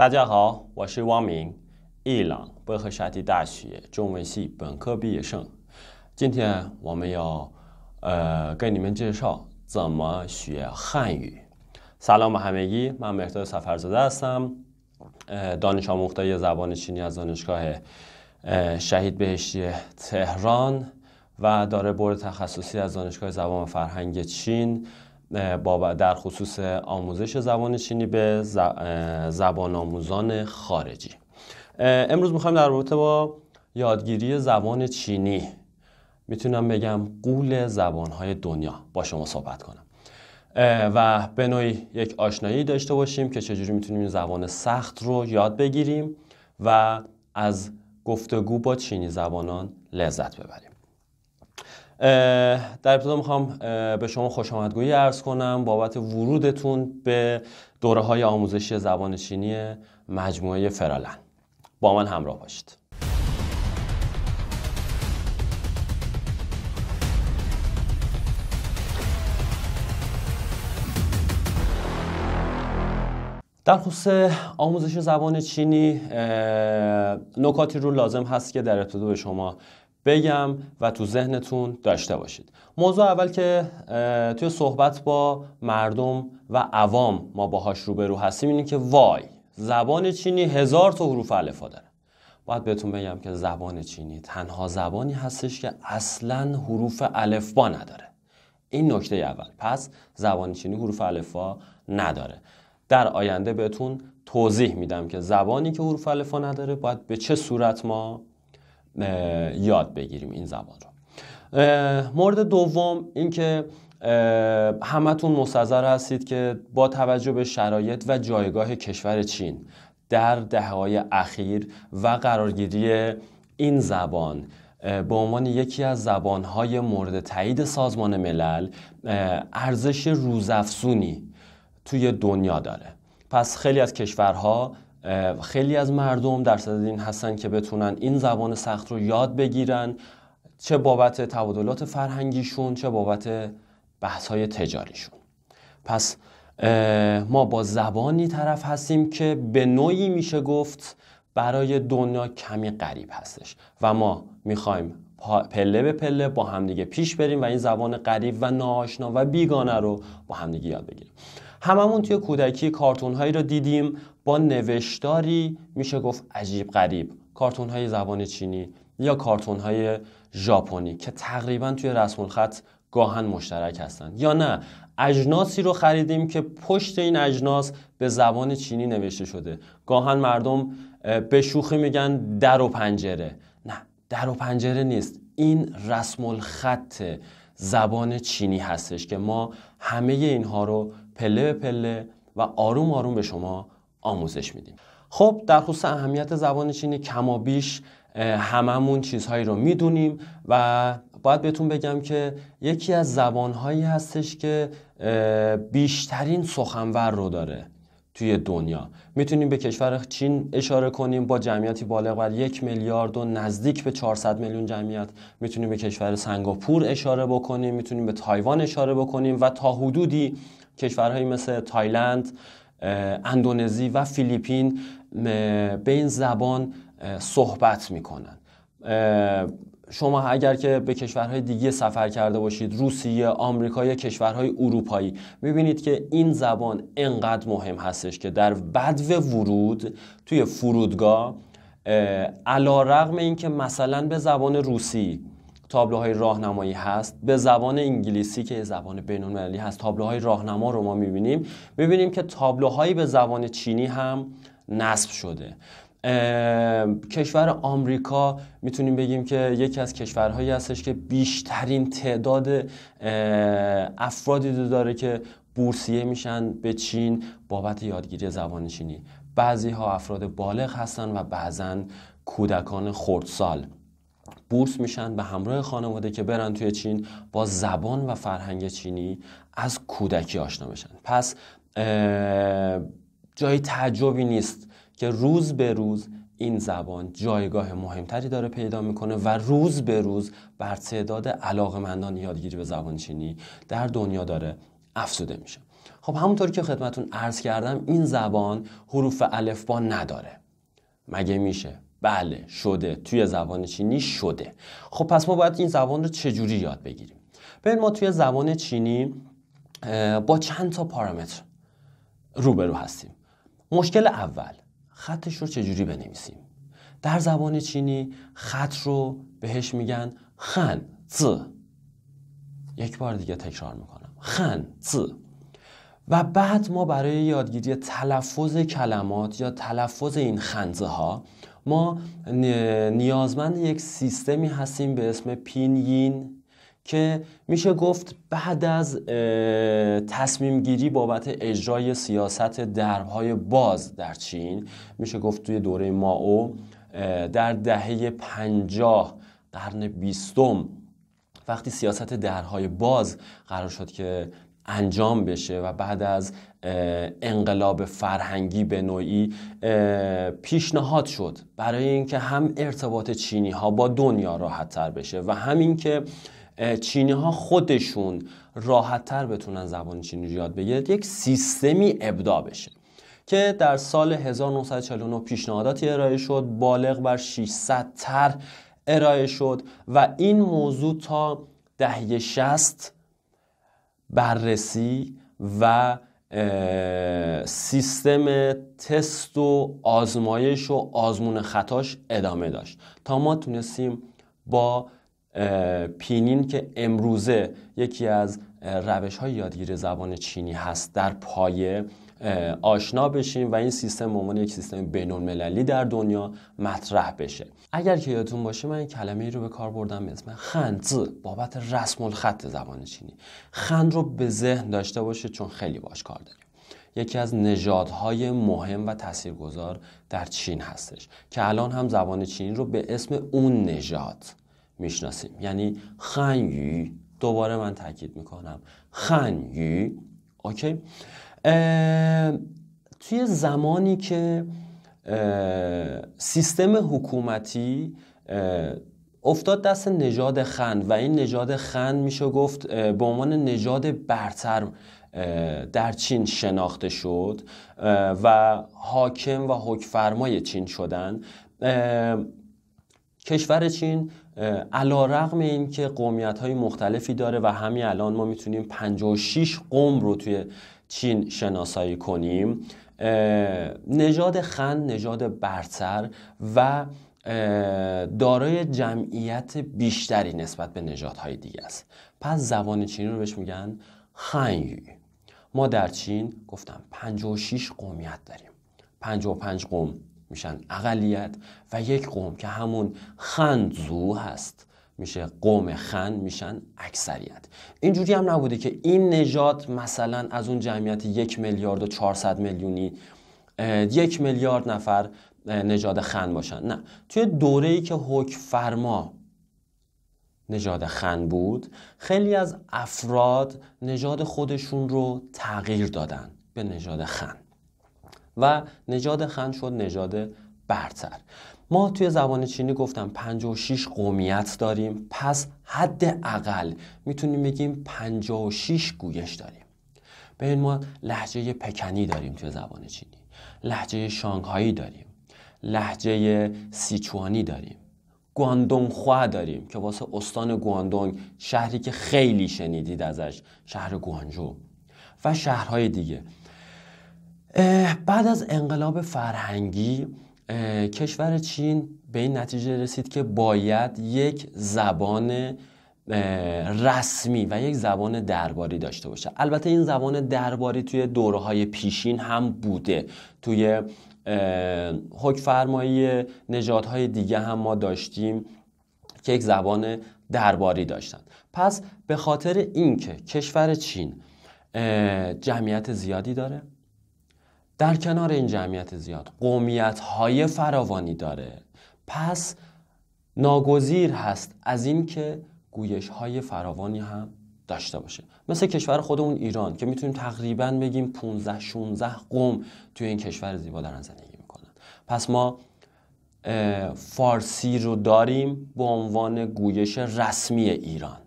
大家好，我是汪明，伊朗贝赫沙提大学中文系本科毕业生。今天我们要呃跟你们介绍怎么学汉语。سلام سلام همگی من مرداد سفرزاده هستم دانش آموخته زبان چینی از دانشگاه شهید بهشتی تهران و داره بورد تخصصی از دانشگاه زبان فرهنگ چین در خصوص آموزش زبان چینی به زبان آموزان خارجی امروز میخوایم در رابطه با یادگیری زبان چینی میتونم بگم قول زبانهای دنیا با شما صحبت کنم و به نوعی یک آشنایی داشته باشیم که چجوری میتونیم این زبان سخت رو یاد بگیریم و از گفتگو با چینی زبانان لذت ببریم در ابتدا میخوام به شما خوش آمدگویی ارز کنم بابت ورودتون به دوره های آموزشی زبان چینی مجموعه فرالن با من همراه باشید در خصوص آموزش زبان چینی نکاتی رو لازم هست که در ابتدا به شما بگم و تو ذهنتون داشته باشید موضوع اول که توی صحبت با مردم و عوام ما باهاش روبرو هستیم اینه که وای زبان چینی هزار تا حروف الفا داره باید بهتون بگم که زبان چینی تنها زبانی هستش که اصلا حروف الفبا نداره این نکته اول پس زبان چینی حروف الفا نداره در آینده بهتون توضیح میدم که زبانی که حروف الفا نداره باید به چه صورت ما یاد بگیریم این زبان رو مورد دوم اینکه همتون مستظر هستید که با توجه به شرایط و جایگاه کشور چین در دههای اخیر و قرارگیری این زبان به عنوان یکی از زبانهای مورد تایید سازمان ملل ارزش روزافزونی توی دنیا داره پس خیلی از کشورها خیلی از مردم در صدد این هستن که بتونن این زبان سخت رو یاد بگیرن چه بابت تبادلات فرهنگیشون چه بابت بحث های تجاریشون پس ما با زبانی طرف هستیم که به نوعی میشه گفت برای دنیا کمی غریب هستش و ما میخوایم پله به پله با همدیگه پیش بریم و این زبان غریب و ناآشنا و بیگانه رو با همدیگه یاد بگیریم هممون توی کودکی کارتون هایی رو دیدیم با نوشتاری میشه گفت عجیب غریب کارتون های زبان چینی یا کارتون های ژاپنی که تقریبا توی رسم الخط گاهن مشترک هستند یا نه اجناسی رو خریدیم که پشت این اجناس به زبان چینی نوشته شده گاهن مردم به شوخی میگن در و پنجره نه در و پنجره نیست این رسم الخط زبان چینی هستش که ما همه اینها رو پله به پله و آروم آروم به شما آموزش میدیم خب در خصوص اهمیت زبان چینی کمابیش هممون چیزهایی رو میدونیم و باید بهتون بگم که یکی از زبانهایی هستش که بیشترین سخنور رو داره توی دنیا میتونیم به کشور چین اشاره کنیم با جمعیتی بالغ بر یک میلیارد و نزدیک به 400 میلیون جمعیت میتونیم به کشور سنگاپور اشاره بکنیم میتونیم به تایوان اشاره بکنیم و تا حدودی کشورهایی مثل تایلند اندونزی و فیلیپین به این زبان صحبت میکنن شما اگر که به کشورهای دیگه سفر کرده باشید روسیه، آمریکا یا کشورهای اروپایی میبینید که این زبان انقدر مهم هستش که در بدو ورود توی فرودگاه علا رقم این که مثلا به زبان روسی تابلوهای راهنمایی هست به زبان انگلیسی که زبان بین‌المللی هست تابلوهای راهنما رو ما میبینیم میبینیم که تابلوهایی به زبان چینی هم نصب شده کشور آمریکا میتونیم بگیم که یکی از کشورهایی هستش که بیشترین تعداد افرادی رو داره که بورسیه میشن به چین بابت یادگیری زبان چینی بعضی ها افراد بالغ هستن و بعضا کودکان خردسال بورس میشن به همراه خانواده که برن توی چین با زبان و فرهنگ چینی از کودکی آشنا بشن پس جای تعجبی نیست که روز به روز این زبان جایگاه مهمتری داره پیدا میکنه و روز به روز بر تعداد مندان یادگیری به زبان چینی در دنیا داره افزوده میشه خب همونطوری که خدمتون عرض کردم این زبان حروف الفبا نداره مگه میشه بله شده توی زبان چینی شده خب پس ما باید این زبان رو چجوری یاد بگیریم ببین ما توی زبان چینی با چند تا پارامتر روبرو هستیم مشکل اول خطش رو چجوری بنویسیم در زبان چینی خط رو بهش میگن خن ز یک بار دیگه تکرار میکنم خن ز و بعد ما برای یادگیری تلفظ کلمات یا تلفظ این خنزه ها ما نیازمند یک سیستمی هستیم به اسم پین یین که میشه گفت بعد از تصمیم گیری بابت اجرای سیاست درهای باز در چین میشه گفت توی دوره ما او در دهه پنجاه قرن بیستم وقتی سیاست درهای باز قرار شد که انجام بشه و بعد از انقلاب فرهنگی به نوعی پیشنهاد شد برای اینکه هم ارتباط چینی ها با دنیا راحت تر بشه و همین که چینی ها خودشون راحت تر بتونن زبان چینی رو یاد بگیرن یک سیستمی ابدا بشه که در سال 1949 پیشنهاداتی ارائه شد بالغ بر 600 تر ارائه شد و این موضوع تا دهه 60 بررسی و سیستم تست و آزمایش و آزمون خطاش ادامه داشت تا ما تونستیم با پینین که امروزه یکی از روش های یادگیری زبان چینی هست در پایه آشنا بشیم و این سیستم عنوان یک سیستم بین‌المللی در دنیا مطرح بشه اگر که یادتون باشه من کلمه ای رو به کار بردم به اسم خندز بابت رسم الخط زبان چینی خند رو به ذهن داشته باشه چون خیلی باش کار داریم یکی از نژادهای مهم و تاثیرگذار در چین هستش که الان هم زبان چینی رو به اسم اون نژاد میشناسیم یعنی خنگی دوباره من تاکید میکنم خنگی اوکی توی زمانی که سیستم حکومتی افتاد دست نژاد خند و این نژاد خند میشه گفت به عنوان نژاد برتر در چین شناخته شد و حاکم و حکفرمای چین شدن کشور چین علا رقم این که قومیت های مختلفی داره و همین الان ما میتونیم 56 قوم رو توی چین شناسایی کنیم نژاد خن نژاد برتر و دارای جمعیت بیشتری نسبت به نژادهای دیگه است پس زبان چینی رو بهش میگن خنیو ما در چین گفتم 56 قومیت داریم 55 قوم میشن اقلیت و یک قوم که همون خنزو هست میشه قوم خن میشن اکثریت اینجوری هم نبوده که این نژاد مثلا از اون جمعیت یک میلیارد و 400 میلیونی یک میلیارد نفر نژاد خن باشن نه توی دوره ای که حک فرما نژاد خن بود خیلی از افراد نژاد خودشون رو تغییر دادن به نژاد خن و نژاد خن شد نژاد برتر ما توی زبان چینی گفتم 56 قومیت داریم پس حد اقل میتونیم بگیم 56 گویش داریم به این ما لحجه پکنی داریم توی زبان چینی لحجه شانگهایی داریم لحجه سیچوانی داریم گواندونگ خوا داریم که واسه استان گواندونگ شهری که خیلی شنیدید ازش شهر گوانجو و شهرهای دیگه بعد از انقلاب فرهنگی کشور چین به این نتیجه رسید که باید یک زبان رسمی و یک زبان درباری داشته باشه البته این زبان درباری توی دوره های پیشین هم بوده توی حک فرمایی های دیگه هم ما داشتیم که یک زبان درباری داشتن پس به خاطر اینکه کشور چین جمعیت زیادی داره در کنار این جمعیت زیاد قومیت های فراوانی داره پس ناگزیر هست از اینکه گویش های فراوانی هم داشته باشه مثل کشور خودمون ایران که میتونیم تقریبا بگیم 15 16 قوم توی این کشور زیبا دارن زندگی میکنن پس ما فارسی رو داریم به عنوان گویش رسمی ایران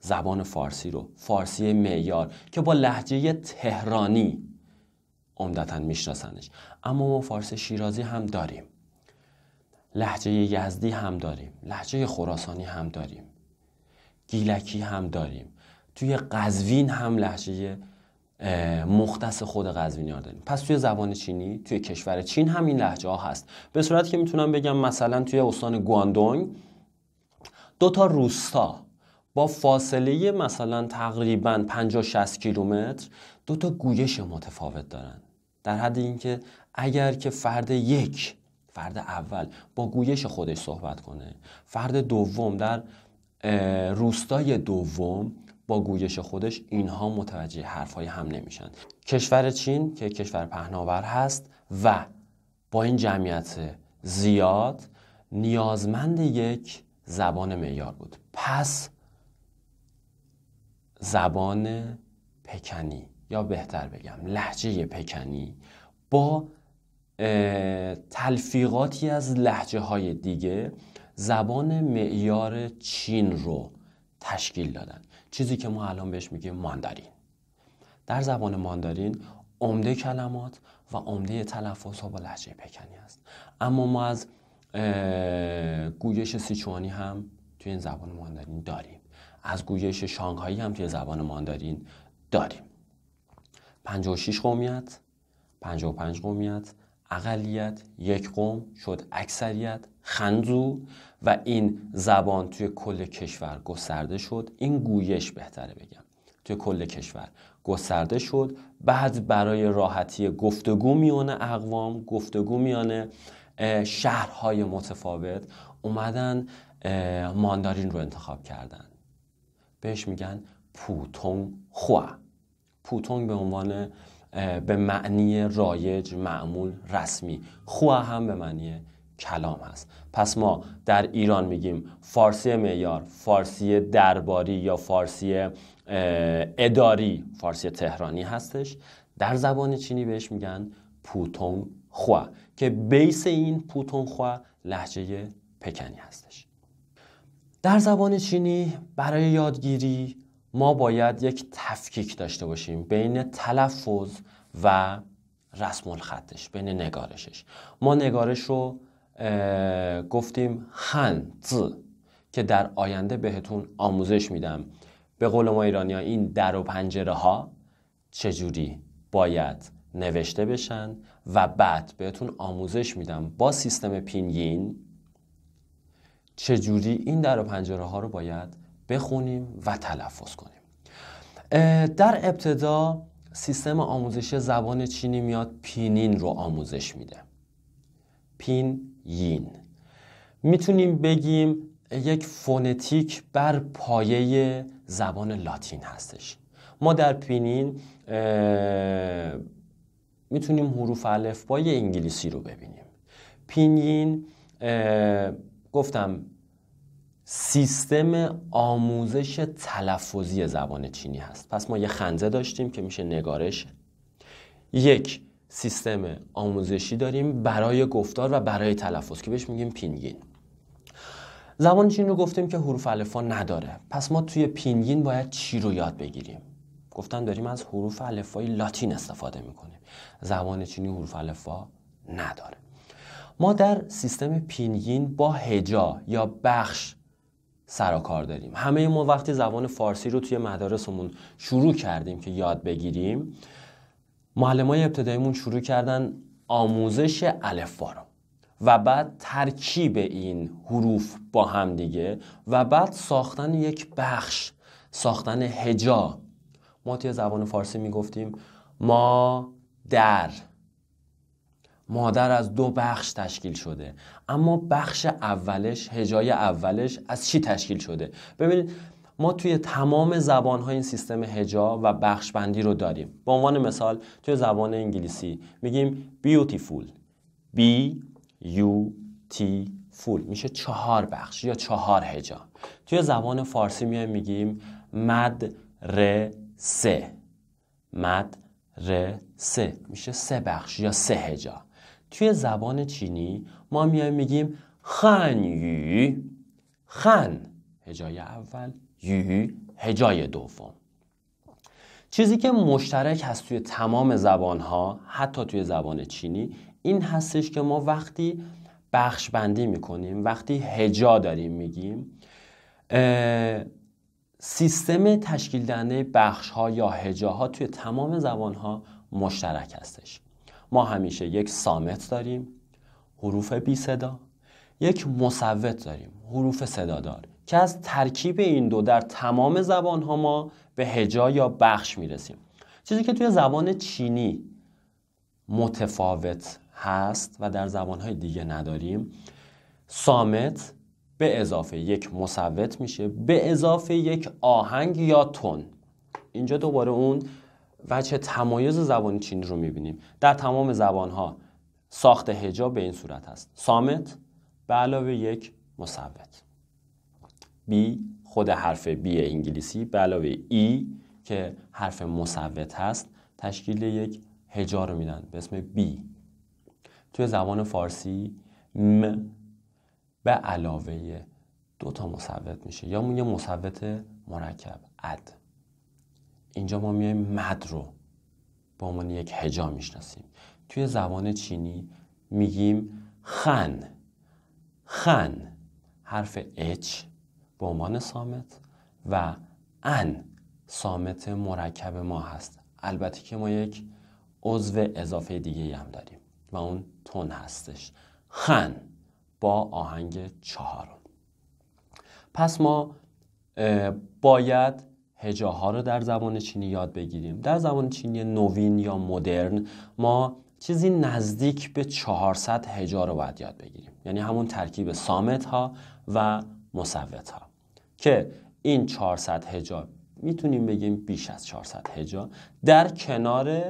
زبان فارسی رو فارسی معیار که با لحجه تهرانی عمدتا میشناسنش اما ما فارس شیرازی هم داریم لحجه یزدی هم داریم لحجه خراسانی هم داریم گیلکی هم داریم توی قزوین هم لحجه مختص خود ها داریم پس توی زبان چینی توی کشور چین هم این لحجه ها هست به صورت که میتونم بگم مثلا توی استان گواندونگ دوتا روستا با فاصله مثلا تقریبا 50 60 کیلومتر دو تا گویش متفاوت دارن در حد اینکه اگر که فرد یک فرد اول با گویش خودش صحبت کنه فرد دوم در روستای دوم با گویش خودش اینها متوجه های هم نمیشن کشور چین که کشور پهناور هست و با این جمعیت زیاد نیازمند یک زبان معیار بود پس زبان پکنی یا بهتر بگم لحجه پکنی با تلفیقاتی از لحجه های دیگه زبان معیار چین رو تشکیل دادن چیزی که ما الان بهش میگیم ماندارین در زبان ماندارین عمده کلمات و عمده تلفظ ها با لحجه پکنی است اما ما از گویش سیچوانی هم توی این زبان ماندارین داریم از گویش شانگهایی هم توی زبان ماندارین داریم 56 قومیت 55 قومیت اقلیت یک قوم شد اکثریت خنزو و این زبان توی کل کشور گسترده شد این گویش بهتره بگم توی کل کشور گسترده شد بعد برای راحتی گفتگو میان اقوام گفتگو میان شهرهای متفاوت اومدن ماندارین رو انتخاب کردن بهش میگن پوتون خواه پوتونگ به عنوان به معنی رایج معمول رسمی خوا هم به معنی کلام هست پس ما در ایران میگیم فارسی میار، فارسی درباری یا فارسی اداری فارسی تهرانی هستش در زبان چینی بهش میگن پوتونگ خوا که بیس این پوتونگ خوا لحجه پکنی هستش در زبان چینی برای یادگیری ما باید یک تفکیک داشته باشیم بین تلفظ و رسم الخطش بین نگارشش ما نگارش رو گفتیم هن که در آینده بهتون آموزش میدم به قول ما ایرانی ها این در و پنجره ها چجوری باید نوشته بشن و بعد بهتون آموزش میدم با سیستم پینگین چجوری این در و پنجره ها رو باید بخونیم و تلفظ کنیم در ابتدا سیستم آموزش زبان چینی میاد پینین رو آموزش میده پین یین میتونیم بگیم یک فونتیک بر پایه زبان لاتین هستش ما در پینین میتونیم حروف الفبای انگلیسی رو ببینیم پینین گفتم سیستم آموزش تلفظی زبان چینی هست پس ما یه خنزه داشتیم که میشه نگارش یک سیستم آموزشی داریم برای گفتار و برای تلفظ که بهش میگیم پینگین زبان چینی رو گفتیم که حروف الفا نداره پس ما توی پینگین باید چی رو یاد بگیریم گفتن داریم از حروف الفای لاتین استفاده میکنیم زبان چینی حروف الفا نداره ما در سیستم پینگین با هجا یا بخش سر کار داریم همه ما وقتی زبان فارسی رو توی مدارسمون شروع کردیم که یاد بگیریم معلم های ابتداییمون شروع کردن آموزش الف رو و بعد ترکیب این حروف با هم دیگه و بعد ساختن یک بخش ساختن هجا ما توی زبان فارسی میگفتیم ما در مادر از دو بخش تشکیل شده اما بخش اولش هجای اولش از چی تشکیل شده ببینید ما توی تمام زبان این سیستم هجا و بخش بندی رو داریم به عنوان مثال توی زبان انگلیسی میگیم beautiful B U T فول میشه چهار بخش یا چهار هجا توی زبان فارسی میایم میگیم ر سه میشه سه بخش یا سه هجا توی زبان چینی ما میایم میگیم خن یو خن هجای اول یو هجای دوم چیزی که مشترک هست توی تمام زبان ها حتی توی زبان چینی این هستش که ما وقتی بخش بندی میکنیم وقتی هجا داریم میگیم سیستم تشکیل دهنده بخش ها یا هجاها توی تمام زبان ها مشترک هستش ما همیشه یک سامت داریم حروف بی صدا یک مصوت داریم حروف صدادار که از ترکیب این دو در تمام زبان ها ما به هجا یا بخش میرسیم چیزی که توی زبان چینی متفاوت هست و در زبان های دیگه نداریم سامت به اضافه یک مصوت میشه به اضافه یک آهنگ یا تون اینجا دوباره اون وچه تمایز زبان چینی رو میبینیم در تمام زبانها ساخت هجاب به این صورت هست سامت به علاوه یک مثبت بی خود حرف بی انگلیسی به علاوه ای که حرف مثبت هست تشکیل یک هجا رو میدن به اسم بی توی زبان فارسی م به علاوه دو تا میشه یا یه مصوت مرکب اد اینجا ما میایم مد رو به عنوان یک هجا میشناسیم توی زبان چینی میگیم خن خن حرف اچ به عنوان سامت و ان سامت مرکب ما هست البته که ما یک عضو اضافه دیگه هم داریم و اون تون هستش خن با آهنگ چهارم پس ما باید هجاها رو در زبان چینی یاد بگیریم در زبان چینی نوین یا مدرن ما چیزی نزدیک به 400 هجا رو باید یاد بگیریم یعنی همون ترکیب سامت ها و مصوت ها که این 400 هجا میتونیم بگیم بیش از 400 هجا در کنار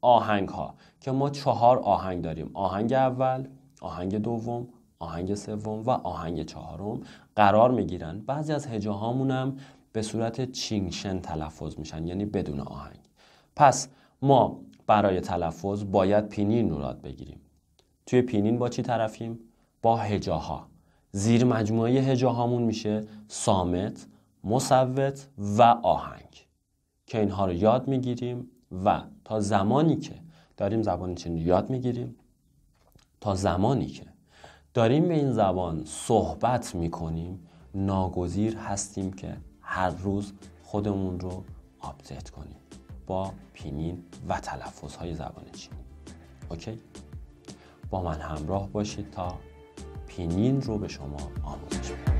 آهنگ ها که ما چهار آهنگ داریم آهنگ اول آهنگ دوم آهنگ سوم و آهنگ چهارم قرار میگیرن بعضی از هجاهامون هم به صورت چینگشن تلفظ میشن یعنی بدون آهنگ پس ما برای تلفظ باید پینین رو بگیریم توی پینین با چی طرفیم با هجاها زیر مجموعه هجاهامون میشه سامت مصوت و آهنگ که اینها رو یاد میگیریم و تا زمانی که داریم زبان چین رو یاد میگیریم تا زمانی که داریم به این زبان صحبت میکنیم ناگزیر هستیم که هر روز خودمون رو آپدیت کنیم با پینین و تلفظ های زبان چینی اوکی با من همراه باشید تا پینین رو به شما آموزش بدم